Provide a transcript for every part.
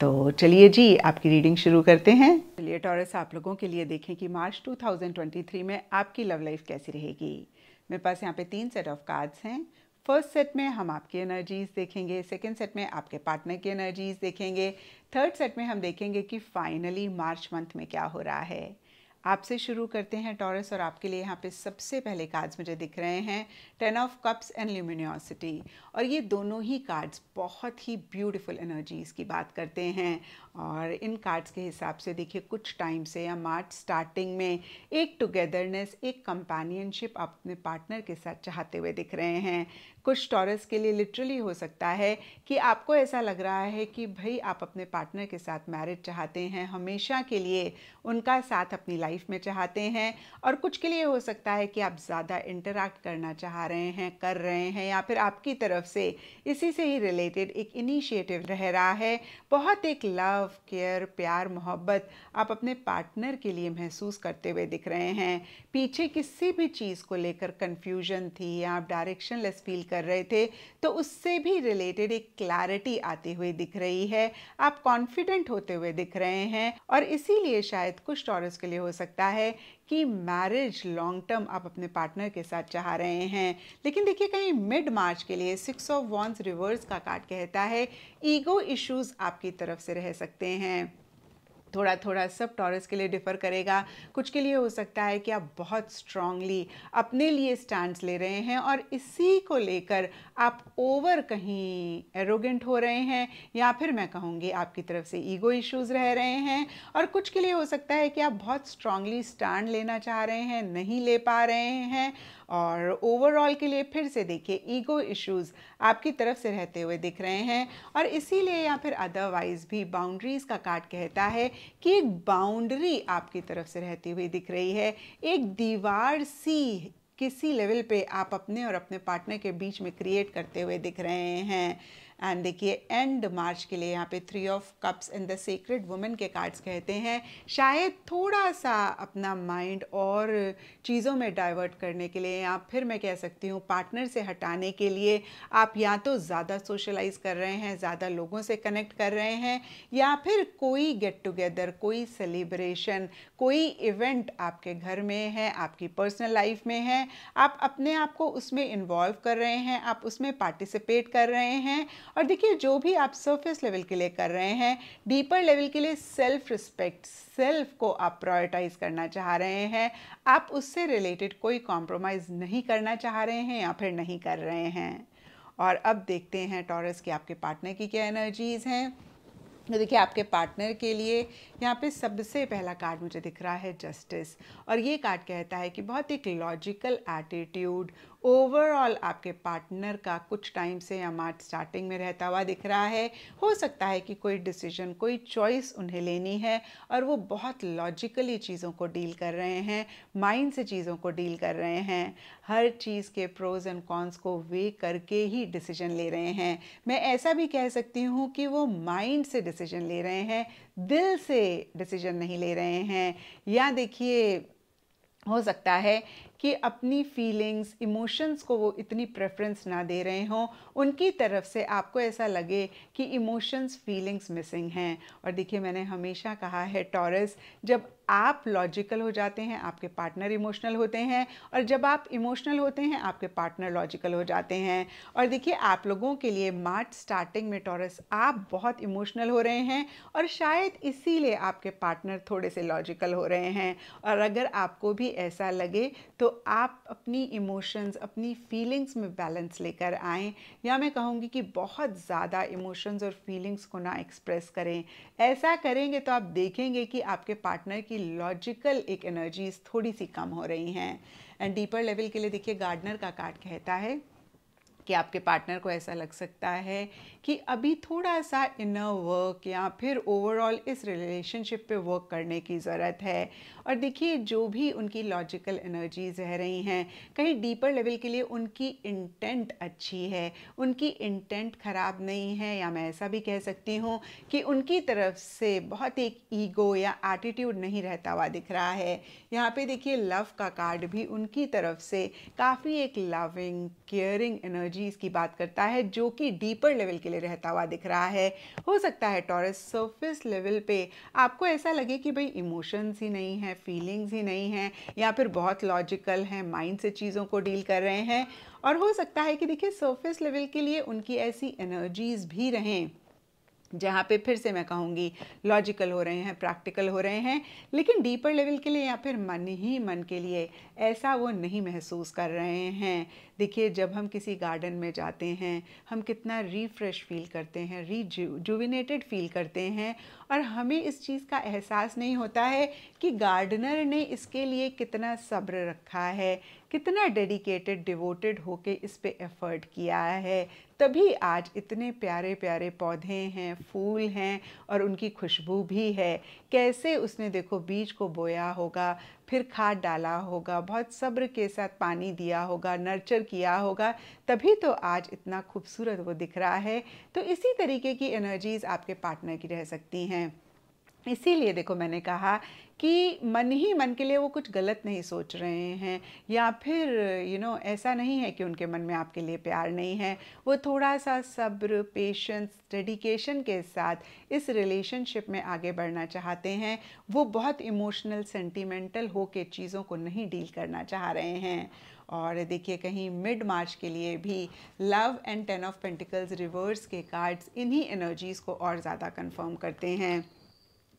तो चलिए जी आपकी रीडिंग शुरू करते हैं चलिए टॉरस आप लोगों के लिए देखें कि मार्च 2023 में आपकी लव लाइफ कैसी रहेगी मेरे पास यहाँ पे तीन सेट ऑफ कार्ड्स हैं फर्स्ट सेट में हम आपकी एनर्जीज देखेंगे सेकेंड सेट में आपके पार्टनर की एनर्जीज देखेंगे थर्ड सेट में हम देखेंगे कि फाइनली मार्च मंथ में क्या हो रहा है आपसे शुरू करते हैं टॉरस और आपके लिए यहाँ पे सबसे पहले कार्ड्स मुझे दिख रहे हैं ten of cups and luminosity और ये दोनों ही कार्ड्स बहुत ही ब्यूटीफुल एनर्जीज़ की बात करते हैं और इन कार्ड्स के हिसाब से देखिए कुछ टाइम से या मार्च स्टार्टिंग में एक टुगेदरनेस एक कंपेनियनशिप अपने पार्टनर के साथ चाहते हुए दिख रहे हैं कुछ टॉरस के लिए लिटरली हो सकता है कि आपको ऐसा लग रहा है कि भाई आप अपने पार्टनर के साथ मैरिज चाहते हैं हमेशा के लिए उनका साथ अपनी लाइफ में चाहते हैं और कुछ के लिए हो सकता है कि आप ज़्यादा इंटरेक्ट करना चाह रहे हैं कर रहे हैं या फिर आपकी तरफ से इसी से ही रिलेटेड एक इनिशिएटिव रह रहा है बहुत एक लव केयर प्यार मोहब्बत आप अपने पार्टनर के लिए महसूस करते हुए दिख रहे हैं पीछे किसी भी चीज़ को लेकर कन्फ्यूजन थी या आप लेस फील कर रहे थे तो उससे भी रिलेटेड एक क्लैरिटी आती हुई दिख रही है आप कॉन्फिडेंट होते हुए दिख रहे हैं और इसीलिए शायद कुछ टॉरस के लिए हो सकता है कि मैरिज लॉन्ग टर्म आप अपने पार्टनर के साथ चाह रहे हैं लेकिन देखिए कहीं मिड मार्च के लिए सिक्स ऑफ वॉन्स रिवर्स का कार्ड कहता है ईगो इश्यूज आपकी तरफ से रह सकते हैं थोड़ा थोड़ा सब टॉरस के लिए डिफ़र करेगा कुछ के लिए हो सकता है कि आप बहुत स्ट्रांगली अपने लिए स्टैंड ले रहे हैं और इसी को लेकर आप ओवर कहीं एरोगेंट हो रहे हैं या फिर मैं कहूँगी आपकी तरफ से ईगो इश्यूज़ रह रहे हैं और कुछ के लिए हो सकता है कि आप बहुत स्ट्रांगली स्टैंड लेना चाह रहे हैं नहीं ले पा रहे हैं और ओवरऑल के लिए फिर से देखिए ईगो इश्यूज़ आपकी तरफ से रहते हुए दिख रहे हैं और इसीलिए या फिर अदरवाइज़ भी बाउंड्रीज़ का कार्ड कहता है कि एक बाउंड्री आपकी तरफ से रहती हुई दिख रही है एक दीवार सी किसी लेवल पे आप अपने और अपने पार्टनर के बीच में क्रिएट करते हुए दिख रहे हैं एंड देखिए एंड मार्च के लिए यहाँ पे three of cups in the secret women के कार्ड्स कहते हैं शायद थोड़ा सा अपना माइंड और चीज़ों में डाइवर्ट करने के लिए या फिर मैं कह सकती हूँ पार्टनर से हटाने के लिए आप या तो ज़्यादा सोशलाइज कर रहे हैं ज़्यादा लोगों से कनेक्ट कर रहे हैं या फिर कोई गेट टुगेदर कोई सेलिब्रेशन कोई इवेंट आपके घर में है आपकी पर्सनल लाइफ में है आप अपने आप को उसमें इन्वॉल्व कर रहे हैं आप उसमें पार्टिसिपेट कर रहे हैं और देखिए जो भी आप सरफेस लेवल के लिए कर रहे हैं डीपर लेवल के लिए सेल्फ रिस्पेक्ट सेल्फ को आप प्रायोरिटाइज करना चाह रहे हैं आप उससे रिलेटेड कोई कॉम्प्रोमाइज़ नहीं करना चाह रहे हैं या फिर नहीं कर रहे हैं और अब देखते हैं टॉरस की आपके पार्टनर की क्या एनर्जीज़ हैं देखिए आपके पार्टनर के लिए यहाँ पे सबसे पहला कार्ड मुझे दिख रहा है जस्टिस और ये कार्ड कहता है कि बहुत एक लॉजिकल एटीट्यूड ओवरऑल आपके पार्टनर का कुछ टाइम से या मार्च स्टार्टिंग में रहता हुआ दिख रहा है हो सकता है कि कोई डिसीजन कोई चॉइस उन्हें लेनी है और वो बहुत लॉजिकली चीज़ों को डील कर रहे हैं माइंड से चीज़ों को डील कर रहे हैं हर चीज़ के प्रोज एंड कॉन्स को वे करके ही डिसीजन ले रहे हैं मैं ऐसा भी कह सकती हूँ कि वो माइंड से डिस डिसीजन ले रहे हैं दिल से डिसीजन नहीं ले रहे हैं या देखिए हो सकता है कि अपनी फीलिंग्स इमोशंस को वो इतनी प्रेफरेंस ना दे रहे हों उनकी तरफ से आपको ऐसा लगे कि इमोशंस फीलिंग्स मिसिंग हैं और देखिए मैंने हमेशा कहा है टॉरस जब आप लॉजिकल हो जाते हैं आपके पार्टनर इमोशनल होते हैं और जब आप इमोशनल होते हैं आपके पार्टनर लॉजिकल हो जाते हैं और देखिए आप लोगों के लिए मार्च स्टार्टिंग में टॉरस आप बहुत इमोशनल हो रहे हैं और शायद इसीलिए आपके पार्टनर थोड़े से लॉजिकल हो रहे हैं और अगर आपको भी ऐसा लगे तो आप अपनी इमोशंस अपनी फीलिंग्स में बैलेंस लेकर आएँ या मैं कहूँगी कि बहुत ज़्यादा इमोशंस और फीलिंग्स को ना एक्सप्रेस करें ऐसा करेंगे तो आप देखेंगे कि आपके पार्टनर की लॉजिकल एक एनर्जीज थोड़ी सी कम हो रही हैं एंड डीपर लेवल के लिए देखिए गार्डनर का कार्ड कहता है कि आपके पार्टनर को ऐसा लग सकता है कि अभी थोड़ा सा इनर वर्क या फिर ओवरऑल इस रिलेशनशिप पे वर्क करने की ज़रूरत है और देखिए जो भी उनकी लॉजिकल एनर्जीज रह रही हैं कहीं डीपर लेवल के लिए उनकी इंटेंट अच्छी है उनकी इंटेंट ख़राब नहीं है या मैं ऐसा भी कह सकती हूँ कि उनकी तरफ से बहुत एक ईगो या एटीट्यूड नहीं रहता हुआ दिख रहा है यहाँ पर देखिए लव का कार्ड भी उनकी तरफ से काफ़ी एक लविंग केयरिंग एनर्जी एनर्जीज की बात करता है जो कि डीपर लेवल के लिए रहता हुआ दिख रहा है हो सकता है टॉरस सरफेस लेवल पे आपको ऐसा लगे कि भाई इमोशंस ही नहीं है फीलिंग्स ही नहीं है या फिर बहुत लॉजिकल है माइंड से चीज़ों को डील कर रहे हैं और हो सकता है कि देखिए सरफेस लेवल के लिए उनकी ऐसी एनर्जीज भी रहें जहाँ पे फिर से मैं कहूँगी लॉजिकल हो रहे हैं प्रैक्टिकल हो रहे हैं लेकिन डीपर लेवल के लिए या फिर मन ही मन के लिए ऐसा वो नहीं महसूस कर रहे हैं देखिए जब हम किसी गार्डन में जाते हैं हम कितना रिफ्रेश फील करते हैं रीजुविनेटेड फील करते हैं और हमें इस चीज़ का एहसास नहीं होता है कि गार्डनर ने इसके लिए कितना सब्र रखा है कितना डेडिकेटेड डिवोटेड होके इस पे एफर्ट किया है तभी आज इतने प्यारे प्यारे पौधे हैं फूल हैं और उनकी खुशबू भी है कैसे उसने देखो बीज को बोया होगा फिर खाद डाला होगा बहुत सब्र के साथ पानी दिया होगा नर्चर किया होगा तभी तो आज इतना खूबसूरत वो दिख रहा है तो इसी तरीके की एनर्जीज़ आपके पार्टनर की रह सकती हैं इसीलिए देखो मैंने कहा कि मन ही मन के लिए वो कुछ गलत नहीं सोच रहे हैं या फिर यू you नो know, ऐसा नहीं है कि उनके मन में आपके लिए प्यार नहीं है वो थोड़ा सा सब्र पेशेंस डेडिकेशन के साथ इस रिलेशनशिप में आगे बढ़ना चाहते हैं वो बहुत इमोशनल सेंटिमेंटल हो के चीज़ों को नहीं डील करना चाह रहे हैं और देखिए कहीं मिड मार्च के लिए भी love and ten of pentacles reverse के कार्ड्स इन्हीं एनर्जीज़ को और ज़्यादा कंफर्म करते हैं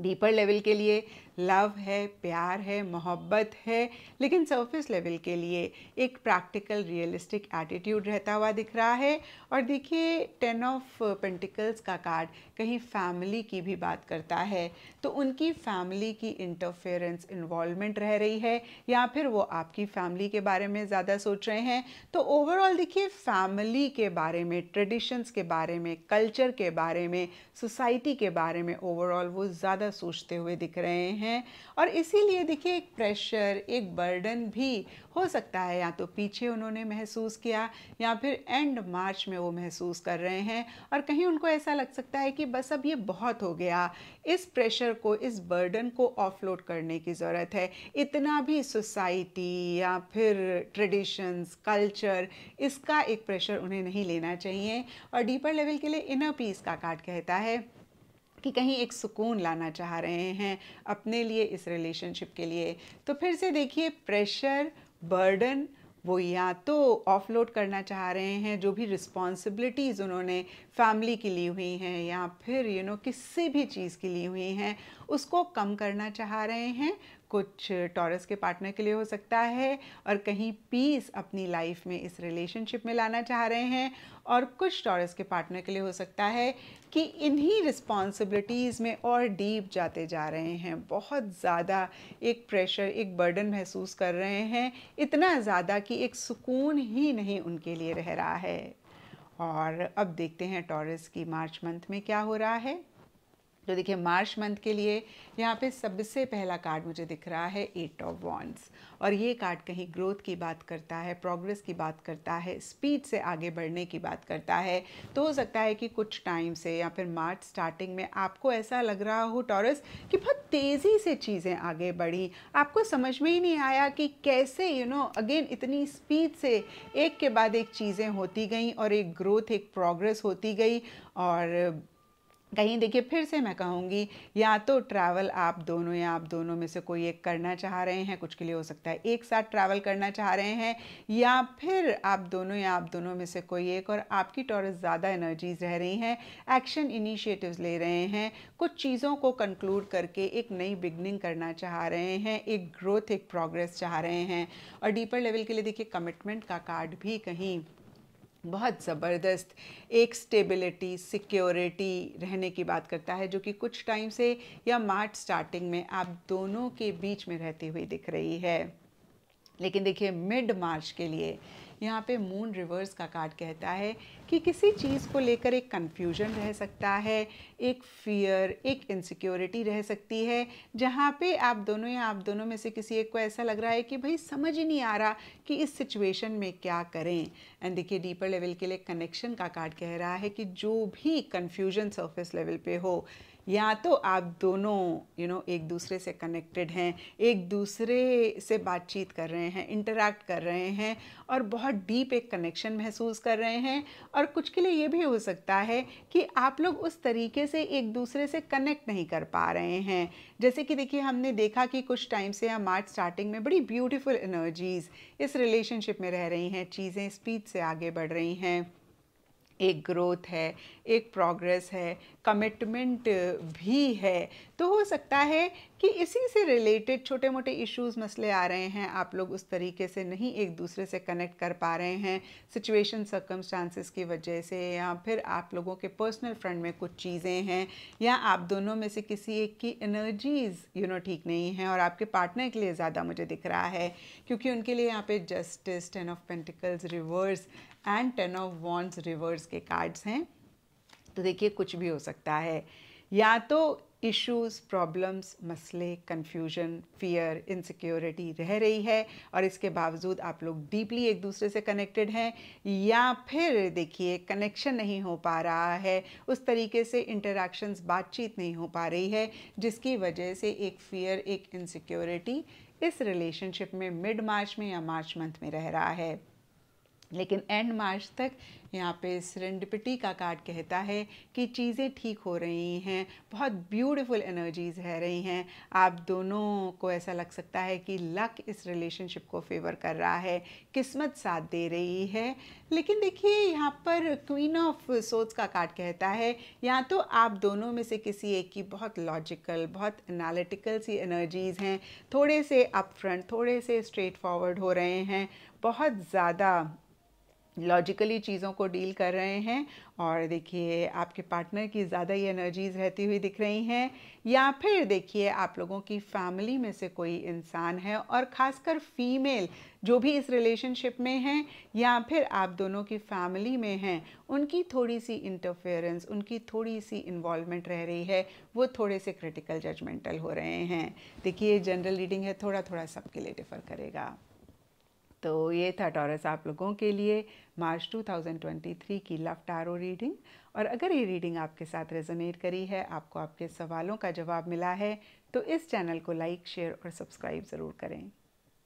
डीपर लेवल के लिए लव है प्यार है मोहब्बत है लेकिन सरफेस लेवल के लिए एक प्रैक्टिकल रियलिस्टिक एटीट्यूड रहता हुआ दिख रहा है और देखिए टेन ऑफ पेंटिकल्स का कार्ड कहीं फैमिली की भी बात करता है तो उनकी फैमिली की इंटरफेरेंस इन्वॉलमेंट रह रही है या फिर वो आपकी फैमिली के बारे में ज़्यादा सोच रहे हैं तो ओवरऑल देखिए फैमिली के बारे में ट्रेडिशंस के बारे में कल्चर के बारे में सोसाइटी के बारे में ओवरऑल वो ज़्यादा सोचते हुए दिख रहे हैं हैं और इसीलिए देखिए एक प्रेशर एक बर्डन भी हो सकता है या तो पीछे उन्होंने महसूस किया या फिर एंड मार्च में वो महसूस कर रहे हैं और कहीं उनको ऐसा लग सकता है कि बस अब ये बहुत हो गया इस प्रेशर को इस बर्डन को ऑफलोड करने की ज़रूरत है इतना भी सोसाइटी या फिर ट्रेडिशंस कल्चर इसका एक प्रेशर उन्हें नहीं लेना चाहिए और डीपर लेवल के लिए इनर पीस का कार्ड कहता है कि कहीं एक सुकून लाना चाह रहे हैं अपने लिए इस रिलेशनशिप के लिए तो फिर से देखिए प्रेशर बर्डन वो या तो ऑफलोड करना चाह रहे हैं जो भी रिस्पॉन्सिबिलिटीज़ उन्होंने फैमिली की ली हुई हैं या फिर यू you नो know, किसी भी चीज़ की ली हुई हैं उसको कम करना चाह रहे हैं कुछ टॉरस के पार्टनर के लिए हो सकता है और कहीं पीस अपनी लाइफ में इस रिलेशनशिप में लाना चाह रहे हैं और कुछ टॉरस के पार्टनर के लिए हो सकता है कि इन्हीं रिस्पॉन्सिबिलिटीज़ में और डीप जाते जा रहे हैं बहुत ज़्यादा एक प्रेशर एक बर्डन महसूस कर रहे हैं इतना ज़्यादा कि एक सुकून ही नहीं उनके लिए रह रहा है और अब देखते हैं टॉरस की मार्च मंथ में क्या हो रहा है तो देखिए मार्च मंथ के लिए यहाँ पे सबसे पहला कार्ड मुझे दिख रहा है एट ऑफ वॉन्स और ये कार्ड कहीं ग्रोथ की बात करता है प्रोग्रेस की बात करता है स्पीड से आगे बढ़ने की बात करता है तो हो सकता है कि कुछ टाइम से या फिर मार्च स्टार्टिंग में आपको ऐसा लग रहा हो टॉरस कि बहुत तेज़ी से चीज़ें आगे बढ़ी आपको समझ में ही नहीं आया कि कैसे यू नो अगेन इतनी स्पीड से एक के बाद एक चीज़ें होती गई और एक ग्रोथ एक प्रोग्रेस होती गई और कहीं देखिए फिर से मैं कहूँगी या तो ट्रैवल आप दोनों या आप दोनों में से कोई एक करना चाह रहे हैं कुछ के लिए हो सकता है एक साथ ट्रैवल करना चाह रहे हैं या फिर आप दोनों या आप दोनों में से कोई एक और आपकी टॉरस ज़्यादा एनर्जीज रह रही हैं एक्शन इनिशिएटिव्स ले रहे हैं कुछ चीज़ों को कंक्लूड करके एक नई बिगनिंग करना चाह रहे हैं एक ग्रोथ एक प्रोग्रेस चाह रहे हैं और डीपर लेवल के लिए देखिए कमिटमेंट का कार्ड भी कहीं बहुत ज़बरदस्त एक स्टेबिलिटी सिक्योरिटी रहने की बात करता है जो कि कुछ टाइम से या मार्च स्टार्टिंग में आप दोनों के बीच में रहती हुई दिख रही है लेकिन देखिए मिड मार्च के लिए यहाँ पे मून रिवर्स का कार्ड कहता है कि किसी चीज़ को लेकर एक कन्फ्यूजन रह सकता है एक फियर एक इनसिक्योरिटी रह सकती है जहाँ पे आप दोनों या आप दोनों में से किसी एक को ऐसा लग रहा है कि भाई समझ ही नहीं आ रहा कि इस सिचुएशन में क्या करें एंड देखिए डीपर लेवल के लिए कनेक्शन का कार्ड कह रहा है कि जो भी कन्फ्यूजन सर्फेस लेवल पे हो या तो आप दोनों यू you नो know, एक दूसरे से कनेक्टेड हैं एक दूसरे से बातचीत कर रहे हैं इंटरैक्ट कर रहे हैं और बहुत डीप एक कनेक्शन महसूस कर रहे हैं और कुछ के लिए ये भी हो सकता है कि आप लोग उस तरीके से एक दूसरे से कनेक्ट नहीं कर पा रहे हैं जैसे कि देखिए हमने देखा कि कुछ टाइम से या मार्च स्टार्टिंग में बड़ी ब्यूटीफुल एनर्जीज़ इस रिलेशनशिप में रह रही हैं चीज़ें स्पीड से आगे बढ़ रही हैं एक ग्रोथ है एक प्रोग्रेस है कमिटमेंट भी है तो हो सकता है कि इसी से रिलेटेड छोटे मोटे इश्यूज मसले आ रहे हैं आप लोग उस तरीके से नहीं एक दूसरे से कनेक्ट कर पा रहे हैं सिचुएशन सर्कमस्टांसिस की वजह से या फिर आप लोगों के पर्सनल फ्रंट में कुछ चीज़ें हैं या आप दोनों में से किसी एक की एनर्जीज़ यू नो ठीक नहीं है और आपके पार्टनर के लिए ज़्यादा मुझे दिख रहा है क्योंकि उनके लिए यहाँ पे justice ten of pentacles reverse and ten of wands reverse के कार्ड्स हैं तो देखिए कुछ भी हो सकता है या तो इश्यूज प्रॉब्लम्स मसले कन्फ्यूजन फियर इनसिक्योरिटी रह रही है और इसके बावजूद आप लोग डीपली एक दूसरे से कनेक्टेड हैं या फिर देखिए कनेक्शन नहीं हो पा रहा है उस तरीके से इंटरैक्शंस बातचीत नहीं हो पा रही है जिसकी वजह से एक फियर एक इनसिक्योरिटी इस रिलेशनशिप में मिड मार्च में या मार्च मंथ में रह रहा है लेकिन एंड मार्च तक यहाँ पे सरेंडिपिटी का कार्ड कहता है कि चीज़ें ठीक हो रही हैं बहुत ब्यूटीफुल एनर्जीज रह रही हैं आप दोनों को ऐसा लग सकता है कि लक इस रिलेशनशिप को फेवर कर रहा है किस्मत साथ दे रही है लेकिन देखिए यहाँ पर क्वीन ऑफ सोच का कार्ड कहता है या तो आप दोनों में से किसी एक की बहुत लॉजिकल बहुत एनालिटिकल सी एनर्जीज़ हैं थोड़े से फ्रंट थोड़े से स्ट्रेट फॉरवर्ड हो रहे हैं बहुत ज़्यादा लॉजिकली चीज़ों को डील कर रहे हैं और देखिए आपके पार्टनर की ज़्यादा ही एनर्जीज रहती हुई दिख रही हैं या फिर देखिए आप लोगों की फैमिली में से कोई इंसान है और ख़ासकर फीमेल जो भी इस रिलेशनशिप में हैं या फिर आप दोनों की फैमिली में हैं उनकी थोड़ी सी इंटरफेरेंस उनकी थोड़ी सी इन्वॉल्वमेंट रह रही है वो थोड़े से क्रिटिकल जजमेंटल हो रहे हैं देखिए जनरल रीडिंग है थोड़ा थोड़ा सबके लिए डिफ़र करेगा तो ये था टॉरस आप लोगों के लिए मार्च 2023 की लव टारो रीडिंग और अगर ये रीडिंग आपके साथ रेजोनेट करी है आपको आपके सवालों का जवाब मिला है तो इस चैनल को लाइक शेयर और सब्सक्राइब ज़रूर करें